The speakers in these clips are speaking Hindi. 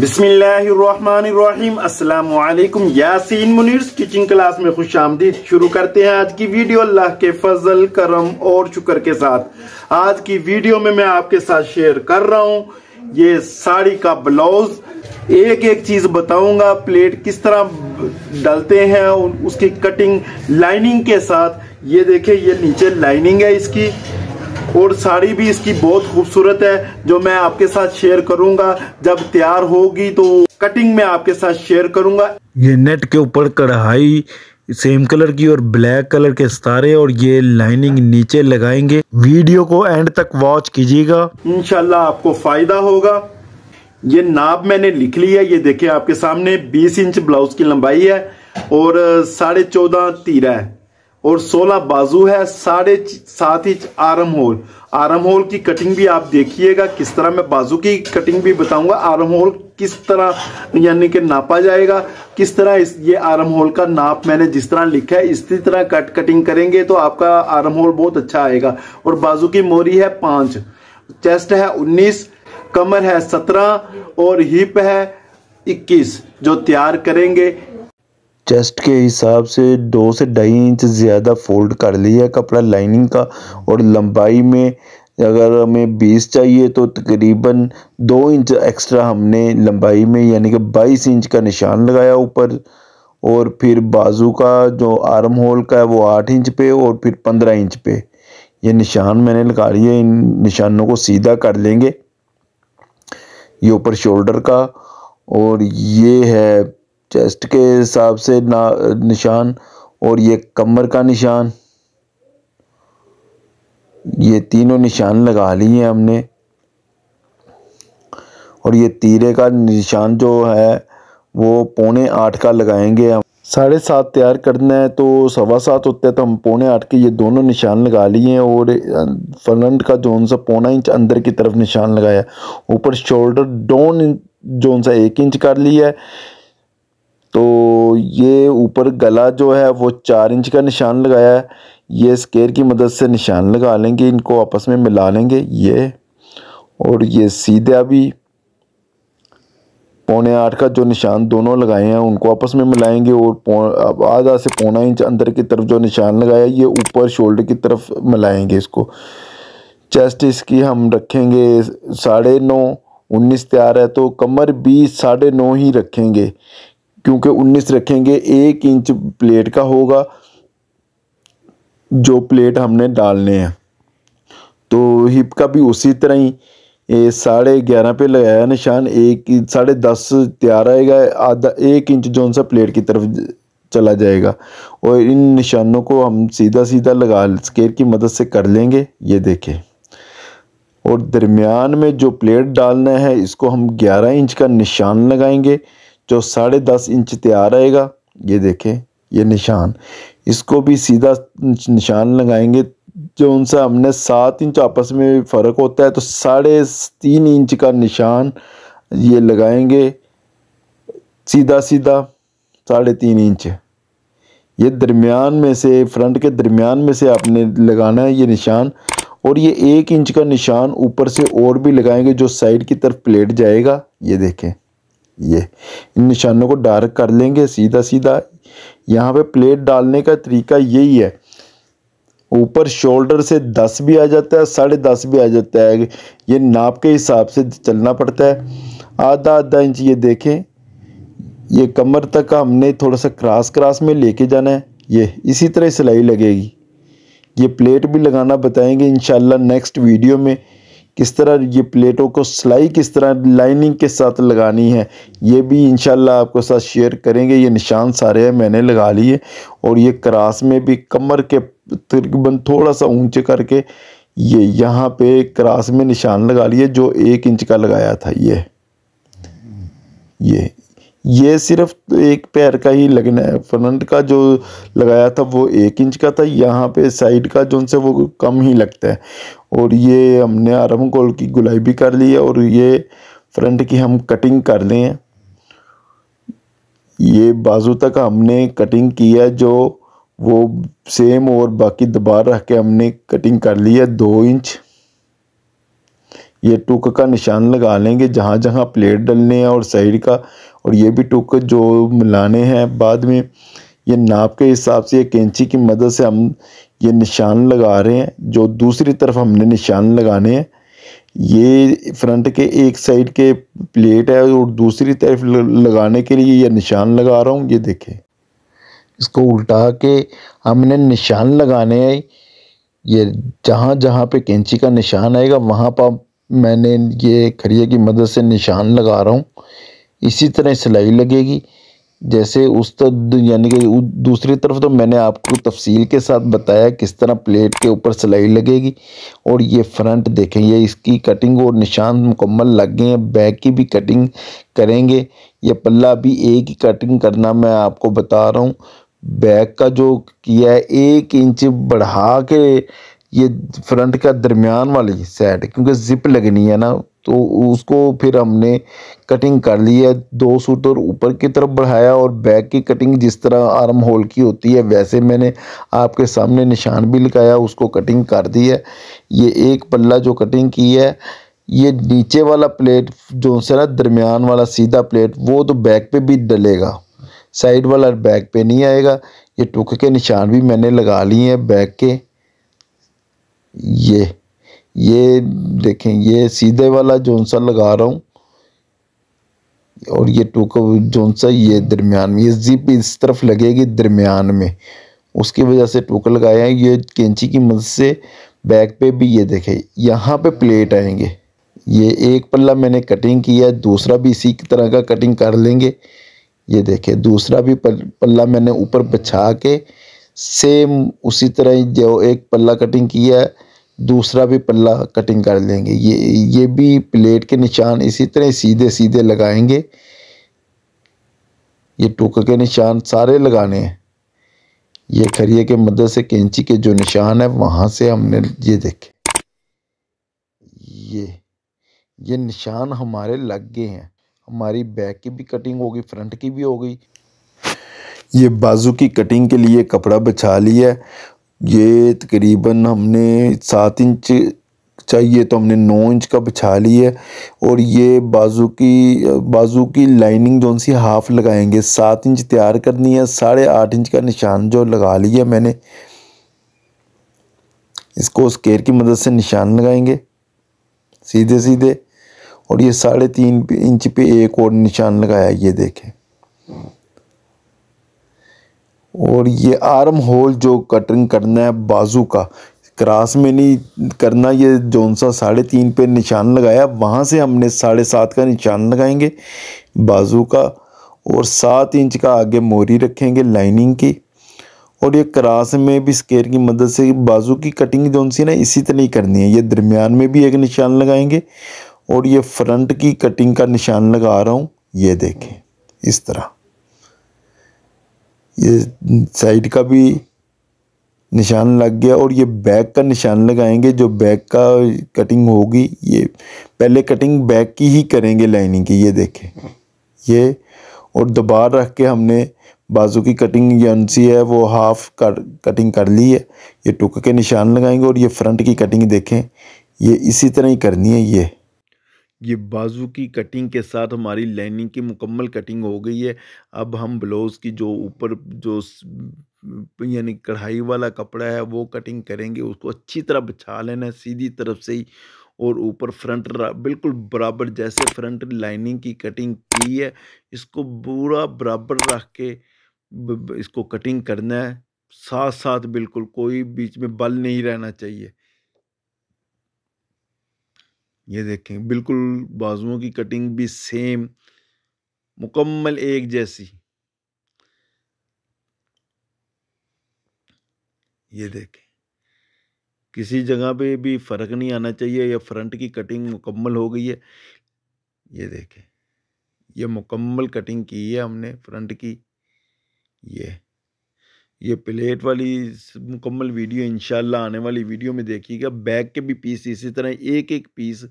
बिस्मिल्लाम यासीन मुनीर किचन क्लास में खुश आमदीद शुरू करते हैं आज की वीडियो अल्लाह के फजल करम और शुक्र के साथ आज की वीडियो में मैं आपके साथ शेयर कर रहा हूँ ये साड़ी का ब्लाउज एक एक चीज बताऊंगा प्लेट किस तरह डालते हैं उसकी कटिंग लाइनिंग के साथ ये देखे ये नीचे लाइनिंग है इसकी और साड़ी भी इसकी बहुत खूबसूरत है जो मैं आपके साथ शेयर करूंगा जब तैयार होगी तो कटिंग में आपके साथ शेयर करूंगा ये नेट के ऊपर कढ़ाई सेम कलर की और ब्लैक कलर के सितारे और ये लाइनिंग नीचे लगाएंगे वीडियो को एंड तक वॉच कीजिएगा इनशाला आपको फायदा होगा ये नाप मैंने लिख ली है ये देखिए आपके सामने 20 इंच ब्लाउज की लंबाई है और साढ़े चौदह तीरा है और 16 बाजू है साढ़े सात inch armhole armhole की कटिंग भी आप देखिएगा किस तरह मैं बाजू की कटिंग भी बताऊंगा आरम होल किस तरह यानी कि नापा जाएगा किस तरह इस ये आरम होल का नाप मैंने जिस तरह लिखा है इसी तरह कट कटिंग करेंगे तो आपका आरम होल बहुत अच्छा आएगा और बाजू की मोरी है पांच चेस्ट है उन्नीस कमर है सत्रह और हिप है इक्कीस जो तैयार करेंगे चेस्ट के हिसाब से दो से ढाई इंच ज़्यादा फोल्ड कर लिया कपड़ा लाइनिंग का और लंबाई में अगर हमें बीस चाहिए तो तकरीबन दो इंच एक्स्ट्रा हमने लंबाई में यानी कि बाईस इंच का निशान लगाया ऊपर और फिर बाजू का जो आर्म होल का है वो आठ इंच पे और फिर पंद्रह इंच पे ये निशान मैंने लगा लिए इन निशानों को सीधा कर लेंगे ये ऊपर शोल्डर का और ये है चेस्ट के हिसाब से ना निशान और ये कमर का निशान ये तीनों निशान लगा लिए हमने और ये तीरे का निशान जो है वो पौने आठ का लगाएंगे हम साढ़े सात तैयार करना है तो सवा सात होते हैं तो हम पौने आठ के ये दोनों निशान लगा लिए और फ्रंट का जोन सा पौना इंच अंदर की तरफ निशान लगाया ऊपर शोल्डर डोन जोन सा एक इंच कर लिया है तो ये ऊपर गला जो है वो चार इंच का निशान लगाया है ये स्केर की मदद से निशान लगा लेंगे इनको आपस में मिला लेंगे ये और ये सीधा भी पौने आठ का जो निशान दोनों लगाए हैं उनको आपस में मिलाएंगे और आधा से पौना इंच अंदर की तरफ जो निशान लगाया ये ऊपर शोल्डर की तरफ मिलाएंगे इसको चेस्ट इसकी हम रखेंगे साढ़े नौ उन्नीस तैयार है तो कमर भी साढ़े नौ ही रखेंगे क्योंकि 19 रखेंगे एक इंच प्लेट का होगा जो प्लेट हमने डालने हैं तो हिप का भी उसी तरह ही साढ़े ग्यारह पे लगाया निशान एक साढ़े दस तैयार आएगा आधा एक इंच जो सा प्लेट की तरफ चला जाएगा और इन निशानों को हम सीधा सीधा लगा स्केर की मदद से कर लेंगे ये देखें और दरमियान में जो प्लेट डालना है इसको हम 11 इंच का निशान लगाएंगे जो साढ़े दस इंच तैयार आएगा ये देखें ये निशान इसको भी सीधा निशान लगाएंगे जो उनसे हमने सात इंच आपस में फ़र्क होता है तो साढ़े तीन इंच का निशान ये लगाएंगे सीधा सीधा साढ़े तीन इंच ये दरमियान में से फ्रंट के दरमियान में से आपने लगाना है ये निशान और ये एक इंच का निशान ऊपर से और भी लगाएंगे जो साइड की तरफ प्लेट जाएगा ये देखें ये इन निशानों को डार्क कर लेंगे सीधा सीधा यहाँ पे प्लेट डालने का तरीका यही है ऊपर शोल्डर से दस भी आ जाता है साढ़े दस भी आ जाता है ये नाप के हिसाब से चलना पड़ता है आधा आधा इंच ये देखें ये कमर तक हमने थोड़ा सा क्रास क्रास में लेके जाना है ये इसी तरह सिलाई लगेगी ये प्लेट भी लगाना बताएंगे इन नेक्स्ट वीडियो में किस तरह ये प्लेटों को सिलाई किस तरह लाइनिंग के साथ लगानी है ये भी इन आपको साथ शेयर करेंगे ये निशान सारे हैं मैंने लगा लिए और ये क्रास में भी कमर के तकरीबन थोड़ा सा ऊंचे करके ये यहाँ पे क्रास में निशान लगा लिए जो एक इंच का लगाया था ये ये ये सिर्फ एक पैर का ही लगना है फ्रंट का जो लगाया था वो एक इंच का था यहाँ पे साइड का जो से वो कम ही लगता है और ये हमने आराम गोल की गुलाई भी कर ली है और ये फ्रंट की हम कटिंग कर ले हैं ये बाजू तक हमने कटिंग की है जो वो सेम और बाकी दोबारा रख के हमने कटिंग कर ली है दो इंच ये टुक का निशान लगा लेंगे जहाँ जहाँ प्लेट डलने हैं और साइड का और ये भी टुक जो मिलाने हैं बाद में ये नाप के हिसाब से ये कैंची की मदद से हम ये निशान लगा रहे हैं जो दूसरी तरफ हमने निशान लगाने हैं ये फ्रंट के एक साइड के प्लेट है और दूसरी तरफ लगाने के लिए ये निशान लगा रहा हूँ ये देखें इसको उल्टा के हमने निशान लगाने हैं ये जहाँ जहाँ पे कैंची का निशान आएगा वहाँ पर मैंने ये खरिए की मदद से निशान लगा रहा हूँ इसी तरह सिलाई लगेगी जैसे उस तरह यानी कि दूसरी तरफ तो मैंने आपको तफसील के साथ बताया किस तरह प्लेट के ऊपर सिलाई लगेगी और ये फ्रंट देखें ये इसकी कटिंग और निशान मुकम्मल लग गए हैं बैक की भी कटिंग करेंगे ये पल्ला भी एक ही कटिंग करना मैं आपको बता रहा हूँ बैक का जो किया है एक इंच बढ़ा के ये फ्रंट का दरमियान वाली साइड क्योंकि ज़िप लगनी है ना तो उसको फिर हमने कटिंग कर ली है दो सूट और ऊपर की तरफ बढ़ाया और बैक की कटिंग जिस तरह आर्म होल की होती है वैसे मैंने आपके सामने निशान भी लगाया उसको कटिंग कर दी है ये एक पल्ला जो कटिंग की है ये नीचे वाला प्लेट जो से ना दरमियान वाला सीधा प्लेट वो तो बैक पे भी डलेगा साइड वाला बैक पे नहीं आएगा ये टुक के निशान भी मैंने लगा लिए हैं बैक के ये ये देखें ये सीधे वाला जोन सा लगा रहा हूँ और ये टूको जोन सा ये दरमियान में ये जिप इस तरफ लगेगी दरमियान में उसकी वजह से टूक लगाया है ये कैंची की मदद से बैक पे भी ये देखें यहाँ पे प्लेट आएंगे ये एक पल्ला मैंने कटिंग किया है दूसरा भी इसी तरह का कटिंग कर लेंगे ये देखें दूसरा भी पल्ला मैंने ऊपर बिछा के सेम उसी तरह जो एक पल्ला कटिंग किया है दूसरा भी पल्ला कटिंग कर लेंगे ये ये भी प्लेट के निशान इसी तरह सीधे सीधे लगाएंगे ये टुक के निशान सारे लगाने हैं ये खरिए के मदद से कैंची के जो निशान है वहाँ से हमने ये देखे ये ये निशान हमारे लग गए हैं हमारी बैक की भी कटिंग होगी फ्रंट की भी होगी ये बाजू की कटिंग के लिए कपड़ा बिछा लिया है ये तकरीबन हमने सात इंच चाहिए तो हमने नौ इंच का बिछा लिया है और ये बाजू की बाजू की लाइनिंग जो सी हाफ लगाएंगे सात इंच तैयार करनी है साढ़े आठ इंच का निशान जो लगा लिया मैंने इसको स्केयर की मदद से निशान लगाएंगे सीधे सीधे और ये साढ़े तीन इंच पे एक और निशान लगाया ये देखें और ये आर्म होल जो कटिंग करना है बाजू का क्रास में नहीं करना ये जौन सा साढ़े तीन पे निशान लगाया वहाँ से हमने साढ़े सात का निशान लगाएंगे बाजू का और सात इंच का आगे मोरी रखेंगे लाइनिंग की और ये क्रास में भी स्केयर की मदद से बाजू की कटिंग जौन सी ना इसी तरह ही करनी है ये दरमियान में भी एक निशान लगाएंगे और ये फ्रंट की कटिंग का निशान लगा रहा हूँ ये देखें इस तरह ये साइड का भी निशान लग गया और ये बैक का निशान लगाएंगे जो बैक का कटिंग होगी ये पहले कटिंग बैक की ही करेंगे लाइनिंग की ये देखें ये और दोबारा रख के हमने बाजू की कटिंग जो अनसी है वो हाफ कर कटिंग कर ली है ये टुक के निशान लगाएंगे और ये फ्रंट की कटिंग देखें ये इसी तरह ही करनी है ये ये बाजू की कटिंग के साथ हमारी लाइनिंग की मुकम्मल कटिंग हो गई है अब हम ब्लाउज़ की जो ऊपर जो यानी कढ़ाई वाला कपड़ा है वो कटिंग करेंगे उसको अच्छी तरह बिछा लेना है सीधी तरफ से ही और ऊपर फ्रंट बिल्कुल बराबर जैसे फ्रंट लाइनिंग की कटिंग की है इसको पूरा बराबर रख के इसको कटिंग करना है साथ साथ बिल्कुल कोई बीच में बल नहीं रहना चाहिए ये देखें बिल्कुल बाजुओं की कटिंग भी सेम मुकम्मल एक जैसी ये देखें किसी जगह पे भी फ़र्क नहीं आना चाहिए या फ्रंट की कटिंग मुकम्मल हो गई है ये देखें ये मुकम्मल कटिंग की है हमने फ्रंट की ये ये प्लेट वाली मुकम्मल वीडियो इन आने वाली वीडियो में देखिएगा बैग के भी पीस इसी तरह एक एक पीस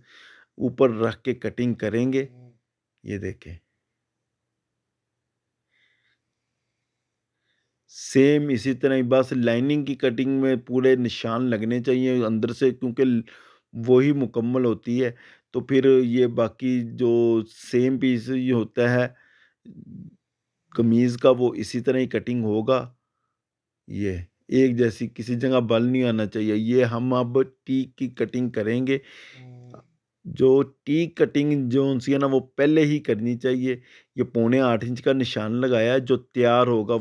ऊपर रख के कटिंग करेंगे ये देखें सेम इसी तरह ही बस लाइनिंग की कटिंग में पूरे निशान लगने चाहिए अंदर से क्योंकि वही मुकम्मल होती है तो फिर ये बाकी जो सेम पीस ये होता है कमीज़ का वो इसी तरह ही कटिंग होगा ये एक जैसी किसी जगह बल नहीं आना चाहिए ये हम अब टीक की कटिंग करेंगे हम्म। जो टी कटिंग जो सी है ना वो पहले ही करनी चाहिए ये पौने आठ इंच का निशान लगाया है जो तैयार होगा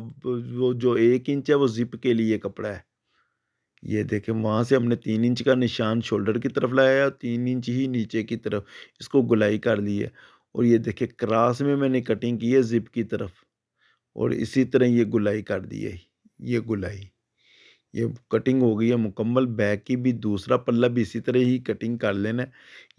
वो जो एक इंच है वो जिप के लिए कपड़ा है ये देखें वहाँ से हमने तीन इंच का निशान शोल्डर की तरफ लगाया और तीन इंच ही नीचे की तरफ इसको गुलाई कर ली है और ये देखें क्रास में मैंने कटिंग की है जिप की तरफ और इसी तरह ये गुलाई कर दी है ये गुलाई ये कटिंग हो गई है मुकम्मल बैक की भी दूसरा पल्ला भी इसी तरह ही कटिंग कर लेना है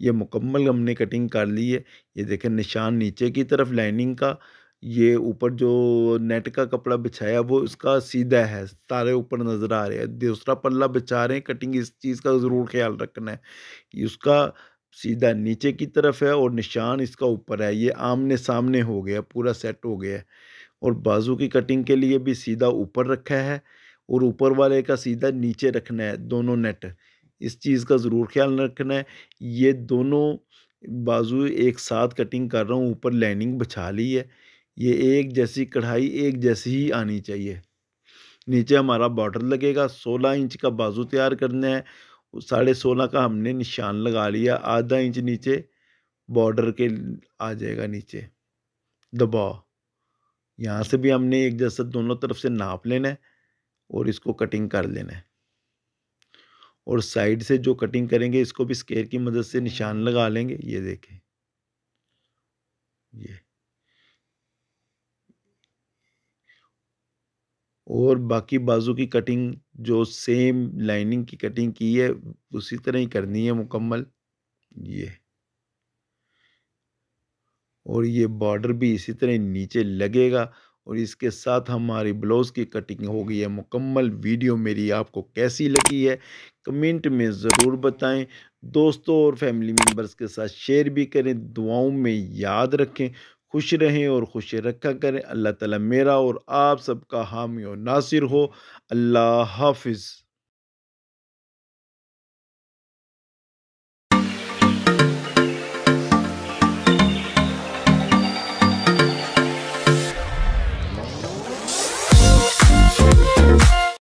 ये मुकम्मल हमने कटिंग कर ली है ये देखें निशान नीचे की तरफ लाइनिंग का ये ऊपर जो नेट का कपड़ा बिछाया वो इसका सीधा है तारे ऊपर नज़र आ रहे हैं दूसरा पल्ला बिछा रहे हैं कटिंग इस चीज़ का ज़रूर ख्याल रखना है उसका सीधा नीचे की तरफ है और निशान इसका ऊपर है ये आमने सामने हो गया पूरा सेट हो गया और बाजू की कटिंग के लिए भी सीधा ऊपर रखा है और ऊपर वाले का सीधा नीचे रखना है दोनों नेट इस चीज़ का ज़रूर ख्याल रखना है ये दोनों बाजू एक साथ कटिंग कर रहा हूँ ऊपर लाइनिंग बिछा ली है ये एक जैसी कढ़ाई एक जैसी ही आनी चाहिए नीचे हमारा बॉर्डर लगेगा सोलह इंच का बाजू तैयार करना है साढ़े सोलह का हमने निशान लगा लिया आधा इंच नीचे बॉर्डर के आ जाएगा नीचे दबाव यहाँ से भी हमने एक जैसा दोनों तरफ से नाप लेना है और इसको कटिंग कर लेना है और साइड से जो कटिंग करेंगे इसको भी स्केयर की मदद से निशान लगा लेंगे ये देखें ये और बाकी बाजू की कटिंग जो सेम लाइनिंग की कटिंग की है उसी तरह ही करनी है मुकम्मल ये और ये बॉर्डर भी इसी तरह नीचे लगेगा और इसके साथ हमारी ब्लाउज़ की कटिंग हो गई है मुकम्मल वीडियो मेरी आपको कैसी लगी है कमेंट में ज़रूर बताएं दोस्तों और फैमिली मेम्बर्स के साथ शेयर भी करें दुआओं में याद रखें खुश रहें और खुश रखा करें अल्लाह ताला मेरा और आप सबका हामी और नासिर हो अल्लाह हाफिज़ Thank you.